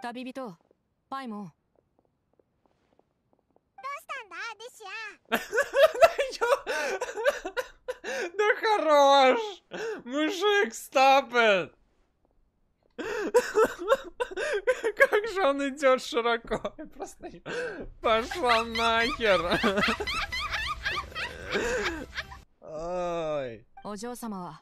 旅人パイモンどうしたんだデシア Да хорош! Мужик стапет! Как же он идет широко. Я просто пошла нахер. Ой.